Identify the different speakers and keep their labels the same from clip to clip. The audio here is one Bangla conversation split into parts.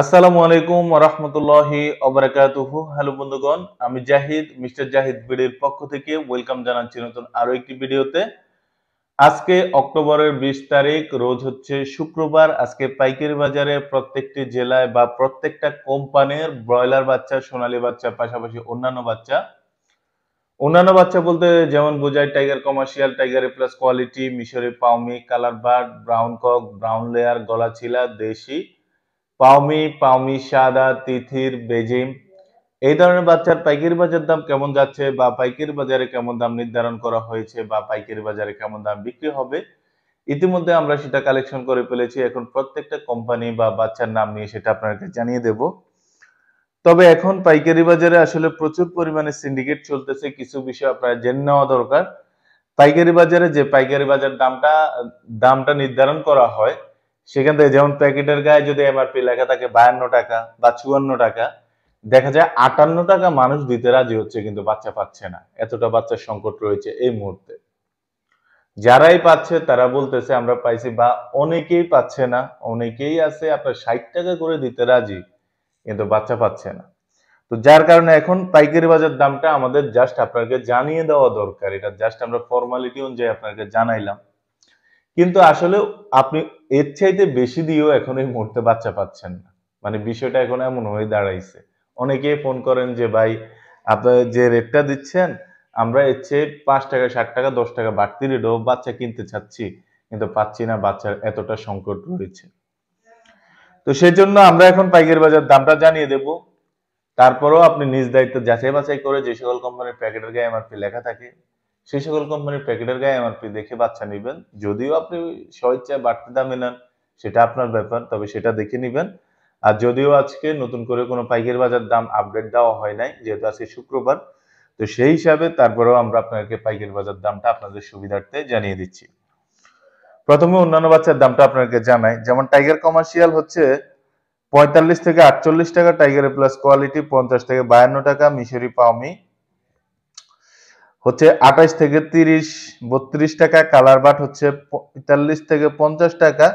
Speaker 1: আসসালামু আলাইকুম রহমতুল্লাহি অবরাকাতুহু হ্যালো বন্ধুগণ আমি জাহিদ মিস্টার জাহিদ বিডির পক্ষ থেকে ওয়েলকাম জানাচ্ছি নতুন আরো একটি ভিডিওতে আজকে অক্টোবরের বিশ তারিখ রোজ হচ্ছে শুক্রবার আজকে পাইকারি বাজারে প্রত্যেকটি জেলায় বা প্রত্যেকটা কোম্পানির ব্রয়লার বাচ্চা সোনালী বাচ্চা পাশাপাশি অন্যান্য বাচ্চা অন্যান্য বাচ্চা বলতে যেমন বোঝায় tiger commercial tiger plus quality মিশরি পাউমি colour bird brown cock brown layer গলা ছিলা দেশি পাওমি পাওমি সাদা তিথির বেজিম এই ধরনের বাচ্চার পাইকারি বাজার দাম কেমন যাচ্ছে বা পাইকারি বাজারে কেমন দাম নির্ধারণ করা হয়েছে বা পাইকারি বাজারে কেমন দাম বিক্রি হবে ইতিমধ্যে আমরা সেটা কালেকশন করে ফেলেছি এখন প্রত্যেকটা কোম্পানি বা বাচ্চার নাম নিয়ে সেটা আপনাকে জানিয়ে দেব তবে এখন পাইকারি বাজারে আসলে প্রচুর পরিমাণে সিন্ডিকেট চলতেছে কিছু বিষয় আপনারা জেনে নেওয়া দরকার পাইকারি বাজারে যে পাইকারি বাজার দামটা দামটা নির্ধারণ করা হয় সেখান থেকে যেমন প্যাকেটের গায়ে যদি এমআরপি লেখা থাকে বায়ান্ন টাকা বা চুয়ান্ন টাকা দেখা যায় আটান্ন টাকা মানুষ দিতে রাজি হচ্ছে কিন্তু বাচ্চা পাচ্ছে না এতটা বাচ্চার সংকট রয়েছে এই মুহূর্তে যারাই পাচ্ছে তারা বলতেছে আমরা পাইছি বা অনেকেই পাচ্ছে না অনেকেই আছে আপনার ষাট টাকা করে দিতে রাজি কিন্তু বাচ্চা পাচ্ছে না তো যার কারণে এখন পাইকারি বাজার দামটা আমাদের জাস্ট আপনাকে জানিয়ে দেওয়া দরকার এটা জাস্ট আমরা ফর্মালিটি অনুযায়ী আপনাকে জানাইলাম কিন্তু আসলে আপনি এর চাইতে বেশি দিয়েও এখন এই মুহূর্তে বাচ্চা পাচ্ছেন না মানে বিষয়টা এখন এমন হয়ে দাঁড়াইছে অনেকে ফোন করেন যে ভাই আপনার যে রেটটা দিচ্ছেন আমরা এর চেয়ে পাঁচ টাকা ষাট টাকা দশ টাকা বাড়তি রেটও বাচ্চা কিনতে চাচ্ছি কিন্তু পাচ্ছি না বাচ্চার এতটা সংকট রয়েছে তো সেই জন্য আমরা এখন পাইকারি বাজার দামটা জানিয়ে দেব তারপরেও আপনি নিজ দায়িত্ব যাচাই বাছাই করে যে সকল কোম্পানির প্যাকেটের গায়ে এমআরপি লেখা থাকে সেই সকল কোম্পানির প্যাকেটের গায়ে এমআরপি দেখে বাচ্চা নেবেন যদিও আপনি স্বেচ্ছায় বাড়তি দামে নেন সেটা আপনার ব্যাপার তবে সেটা দেখে নেবেন আর যদিও আজকে নতুন করে কোনো পাইকারি বাজার দাম আপডেট দেওয়া হয় নাই যেহেতু আজকে শুক্রবার তো সেই হিসাবে তারপরেও আমরা আপনাদেরকে পাইকারি বাজার দামটা আপনাদের সুবিধার্থে জানিয়ে দিচ্ছি প্রথমে অন্যান্য বাচ্চার দামটা আপনাদেরকে জানাই যেমন টাইগার কমার্শিয়াল হচ্ছে পঁয়তাল্লিশ থেকে আটচল্লিশ টাকা টাইগার প্লাস কোয়ালিটি পঞ্চাশ থেকে বায়ান্ন টাকা মিশরি পাওমি হচ্ছে আঠাশ থেকে তিরিশ বত্রিশ টাকা কালার বাট হচ্ছে পঁয়তাল্লিশ থেকে পঞ্চাশ টাকা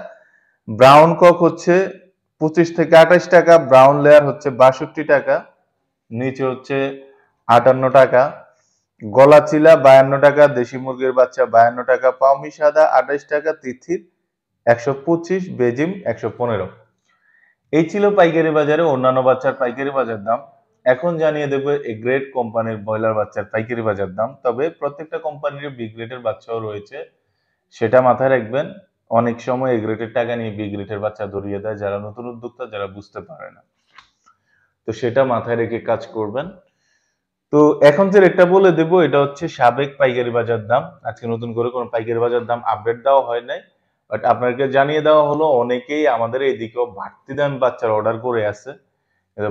Speaker 1: ব্রাউন কক হচ্ছে পঁচিশ থেকে আঠাশ টাকা ব্রাউন লেয়ার হচ্ছে বাষট্টি টাকা নিচে হচ্ছে আটান্ন টাকা গলা চিলা বায়ান্ন টাকা দেশি মুরগির বাচ্চা বায়ান্ন টাকা পাউমি সাদা আঠাশ টাকা তিথির একশো পঁচিশ বেজিম একশো পনেরো এই ছিল পাইকারি বাজারে অন্যান্য বাচ্চার পাইকারি বাজার দাম এখন জানিয়ে দেবো এ গ্রেড কোম্পানির ব্রয়লার বাচ্চার পাইকারি বাজার দাম তবে প্রত্যেকটা কোম্পানির বি গ্রেডের বাচ্চাও রয়েছে সেটা মাথায় রাখবেন অনেক সময় এ গ্রেডের টাকা নিয়ে বি গ্রেডের বাচ্চা ধরিয়ে দেয় যারা নতুন উদ্যোক্তা যারা বুঝতে পারে না তো সেটা মাথায় রেখে কাজ করবেন তো এখন যে রেটটা বলে দেবো এটা হচ্ছে সাবেক পাইকারি বাজার দাম আজকে নতুন করে কোনো পাইকারি বাজার দাম আপডেট দেওয়া হয় নাই বাট আপনাকে জানিয়ে দেওয়া হলো অনেকেই আমাদের এইদিকেও বাড়তি দাম বাচ্চার অর্ডার করে আছে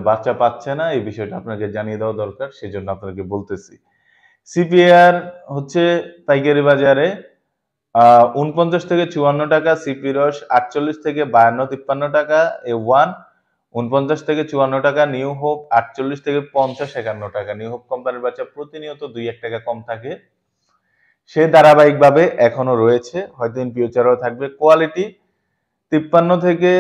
Speaker 1: বাচ্চা পাচ্ছে না এই বিষয়টা আপনাকে জানিয়ে দেওয়া দরকার সেই জন্য আপনাকে বলতেছি সিপিআর হচ্ছে পাইকারি বাজারে উনপঞ্চাশ থেকে চুয়ান্ন টাকা সিপি রস আটচল্লিশ থেকে বায়ান্ন তিপ্পান্ন টাকা এ ওয়ান উনপঞ্চাশ থেকে চুয়ান্ন টাকা নিউ হোপ আটচল্লিশ থেকে পঞ্চাশ একান্ন টাকা নিউ হোপ কোম্পানির বাচ্চা প্রতিনিয়ত দুই এক টাকা কম থাকে সে ধারাবাহিকভাবে এখনো রয়েছে হয়তো ইন ফিউচারও থাকবে কোয়ালিটি তিপ্পান্ন থেকে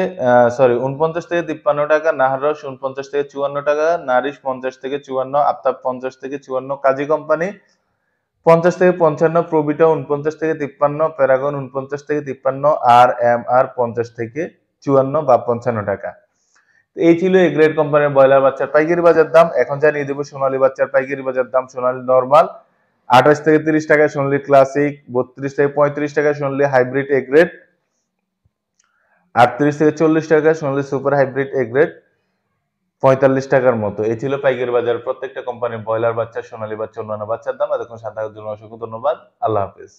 Speaker 1: সরি উনপঞ্চাশ থেকে তিপ্পান্ন টাকা নাহারস উনপঞ্চাশ থেকে চুয়ান্ন টাকা নারিশ পঞ্চাশ থেকে চুয়ান্ন আফতাব পঞ্চাশ থেকে চুয়ান্ন কাজী কোম্পানি পঞ্চাশ থেকে পঞ্চান্ন প্রবিটা উনপঞ্চাশ থেকে তিপ্পান্ন প্যারাগন উনপঞ্চাশ থেকে তিপ্পান্ন আর এম আর পঞ্চাশ থেকে চুয়ান্ন বা পঞ্চান্ন টাকা এই ছিল এ গ্রেড কোম্পানির ব্রয়লার বাচ্চার পাইকারি বাজার দাম এখন জানিয়ে দেবো সোনালী বাচ্চার পাইকারি বাজার দাম সোনালী নর্মাল আঠাশ থেকে তিরিশ টাকা সোনালী ক্লাসিক বত্রিশ থেকে পঁয়ত্রিশ টাকা সোনালী হাইব্রিড এ গ্রেড আটত্রিশ থেকে চল্লিশ টাকা সোনালি সুপার হাইব্রিড গ্রেড পঁয়তাল্লিশ টাকার মতো এই ছিল পাইকারি বাজার প্রত্যেকটা কোম্পানির ব্রয়লার বাচ্চা সোনালী বাচ্চা অন্যান্য বাচ্চার দাম এতক্ষণ সাত থাকার জন্য অসংখ্য ধন্যবাদ আল্লাহ হাফেজ